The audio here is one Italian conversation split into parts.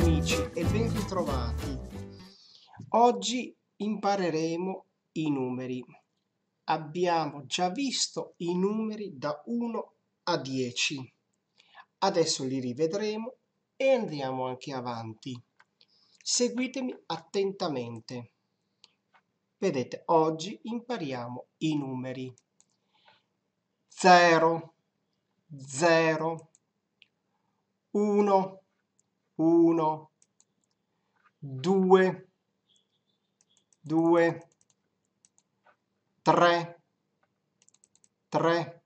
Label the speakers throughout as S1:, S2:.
S1: amici e ben ritrovati. Oggi impareremo i numeri. Abbiamo già visto i numeri da 1 a 10. Adesso li rivedremo e andiamo anche avanti. Seguitemi attentamente. Vedete, oggi impariamo i numeri. 0 0 1 1, 2, 2, 3, 3,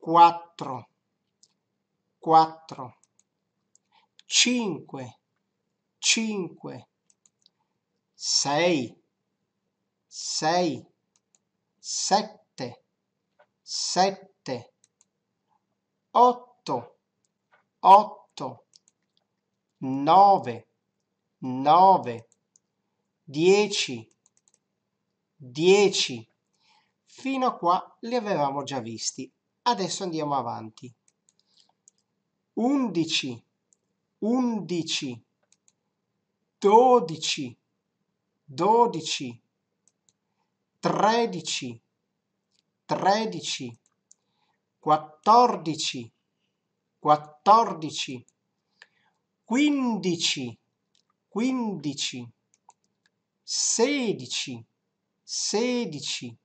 S1: 4, 4, 5, 5, 6, 6, 7, 7, 8, 8, otto nove nove dieci dieci fino a qua li avevamo già visti adesso andiamo avanti undici undici dodici dodici tredici tredici quattordici quattordici, quindici, quindici, sedici, sedici,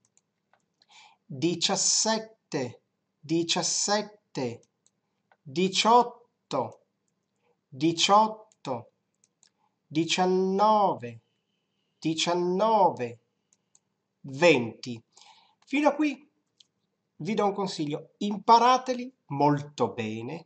S1: diciassette, diciassette, diciotto, diciotto, diciannove, diciannove, venti. Fino a qui vi do un consiglio, imparateli molto bene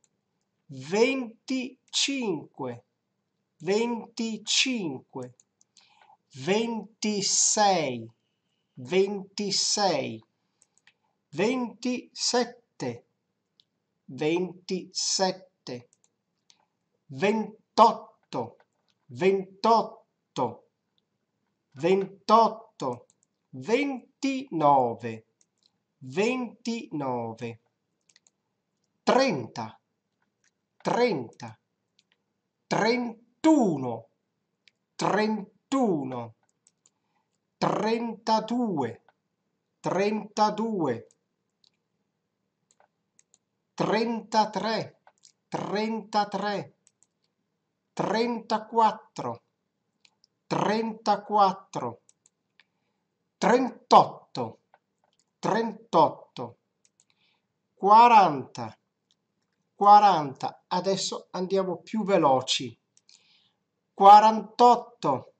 S1: venticinque, venticinque, ventisei, ventisei, ventisette, ventisette, ventotto, ventotto, ventotto, ventinove, ventinove, trenta. 30, 31, 31, 32, 32, 33, 33, 34, 34, 38, 38, 40, 40, adesso andiamo più veloci, 48,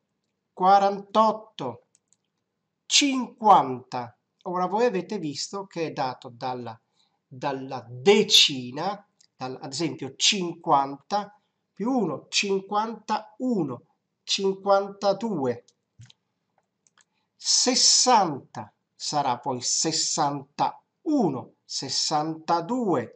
S1: 48, 50. Ora voi avete visto che è dato dalla, dalla decina, dal, ad esempio 50 più 1, 51, 52, 60 sarà poi 61, 62,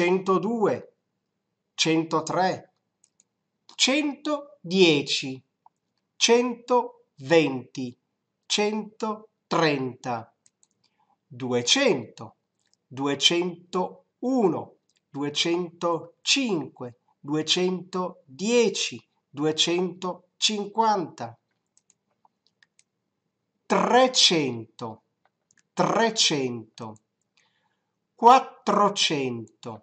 S1: 102, 103, 110, 120, 130, 200, 201, 205, 210, 250, 300, 300, 400,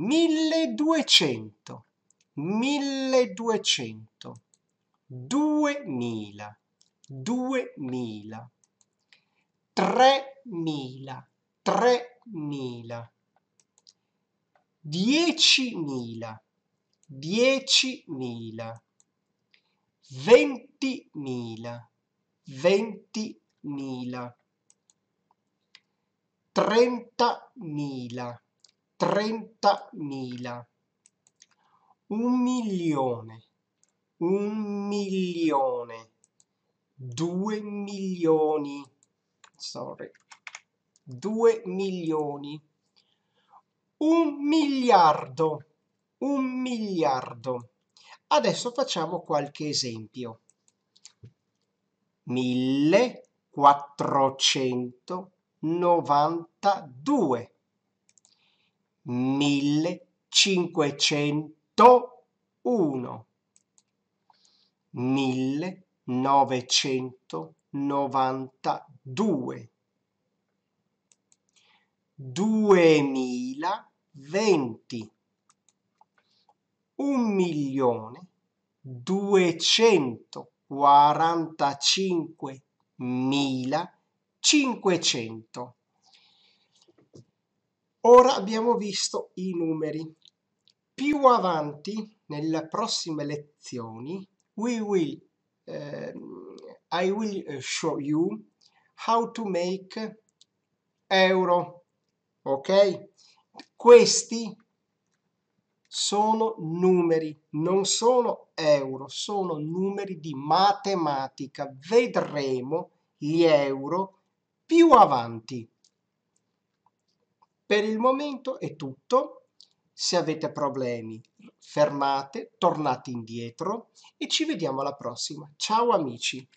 S1: 1200, 1200, 2000, 2000, 3000, 3000, 10.000, 10.000, 20.000, 20.000, 30.000, 30.000, un milione, un milione, due milioni, sorry, due milioni, un miliardo, un miliardo. Adesso facciamo qualche esempio. 1492 millecinquecentouno millenovecentonovantadue duemilaventi un milione cinquecento Ora abbiamo visto i numeri. Più avanti, nelle prossime lezioni, we will, uh, I will show you how to make euro. Ok? Questi sono numeri, non sono euro, sono numeri di matematica. Vedremo gli euro più avanti. Per il momento è tutto. Se avete problemi, fermate, tornate indietro e ci vediamo alla prossima. Ciao amici!